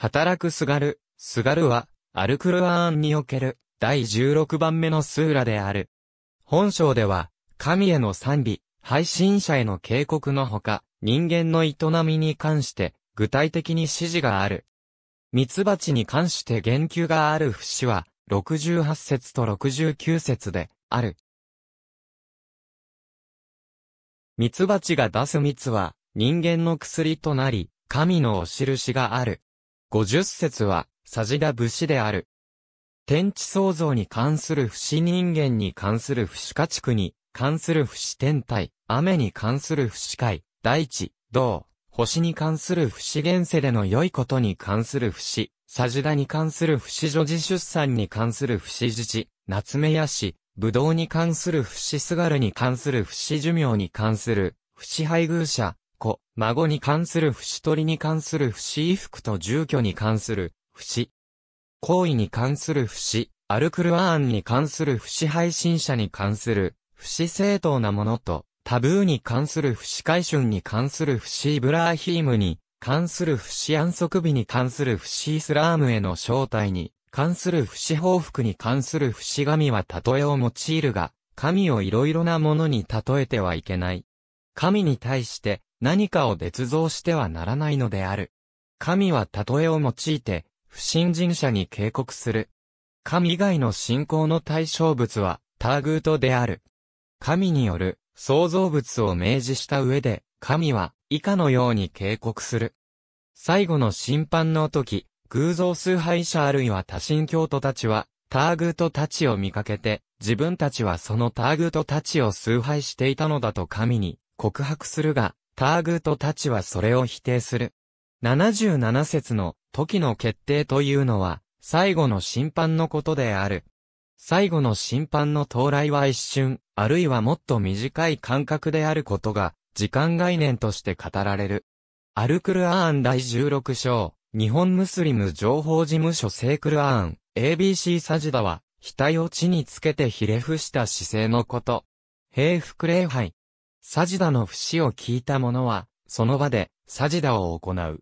働くすがる、すがるは、アルクルアーンにおける、第16番目のスーラである。本章では、神への賛美、配信者への警告のほか、人間の営みに関して、具体的に指示がある。蜜蜂に関して言及がある節は、68節と69節で、ある。蜜蜂が出す蜜は、人間の薬となり、神のお印がある。五十節は、サジダ武士である。天地創造に関する不死人間に関する不死家畜に関する不死天体、雨に関する不死海、大地、道、星に関する不死現世での良いことに関する不死、サジダに関する不死女児出産に関する不死自治、夏目野市、武道に関する不死すがるに関する不死寿命に関する、不死配偶者、子、孫に関する不死鳥に関する不死衣服と住居に関する不死。行為に関する不死、アルクルアーンに関する不死配信者に関する不死正当なものと、タブーに関する不死回春に関する不死イブラーヒームに関する不死安息日に関する不死イスラームへの招待に関する不死報復に関する不死神は例えを用いるが、神をいろいろなものに例えてはいけない。神に対して、何かを捏造してはならないのである。神は例えを用いて、不信心者に警告する。神以外の信仰の対象物は、ターグートである。神による創造物を明示した上で、神は以下のように警告する。最後の審判の時、偶像崇拝者あるいは多神教徒たちは、ターグートたちを見かけて、自分たちはそのターグートたちを崇拝していたのだと神に告白するが、ターグートたちはそれを否定する。77節の時の決定というのは、最後の審判のことである。最後の審判の到来は一瞬、あるいはもっと短い間隔であることが、時間概念として語られる。アルクルアーン第16章、日本ムスリム情報事務所セークルアーン、ABC サジダは、額を地につけてひれ伏した姿勢のこと。平服礼拝、サジダの節を聞いた者は、その場で、サジダを行う。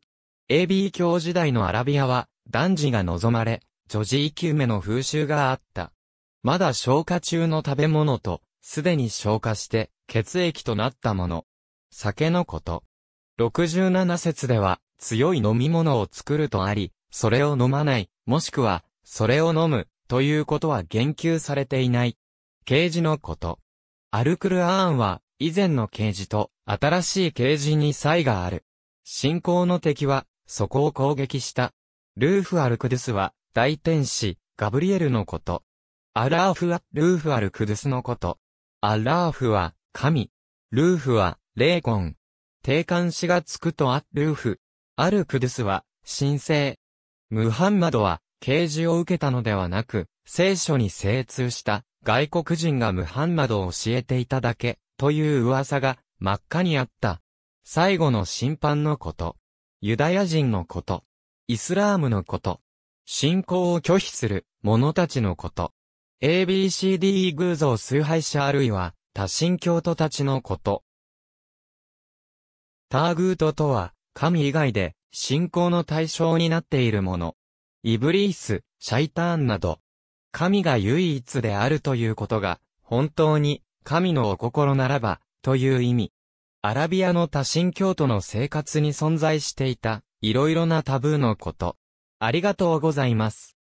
AB 教時代のアラビアは、男児が望まれ、女児生き埋めの風習があった。まだ消化中の食べ物と、すでに消化して、血液となったもの。酒のこと。67節では、強い飲み物を作るとあり、それを飲まない、もしくは、それを飲む、ということは言及されていない。刑事のこと。アルクルアーンは、以前の啓示と新しい啓示に差異がある。信仰の敵は、そこを攻撃した。ルーフ・アルクドゥスは、大天使、ガブリエルのこと。アラーフは、ルーフ・アルクドゥスのこと。アラーフは、神。ルーフは、霊魂。定冠詞がつくとアルーフ。アルクドゥスは、神聖。ムハンマドは、啓示を受けたのではなく、聖書に精通した、外国人がムハンマドを教えていただけ、という噂が、真っ赤にあった。最後の審判のこと。ユダヤ人のこと。イスラームのこと。信仰を拒否する者たちのこと。ABCDE 偶像崇拝者あるいは多神教徒たちのこと。ターグートとは、神以外で信仰の対象になっているもの。イブリース、シャイターンなど、神が唯一であるということが、本当に、神のお心ならば、という意味。アラビアの多神教徒の生活に存在していた、いろいろなタブーのこと。ありがとうございます。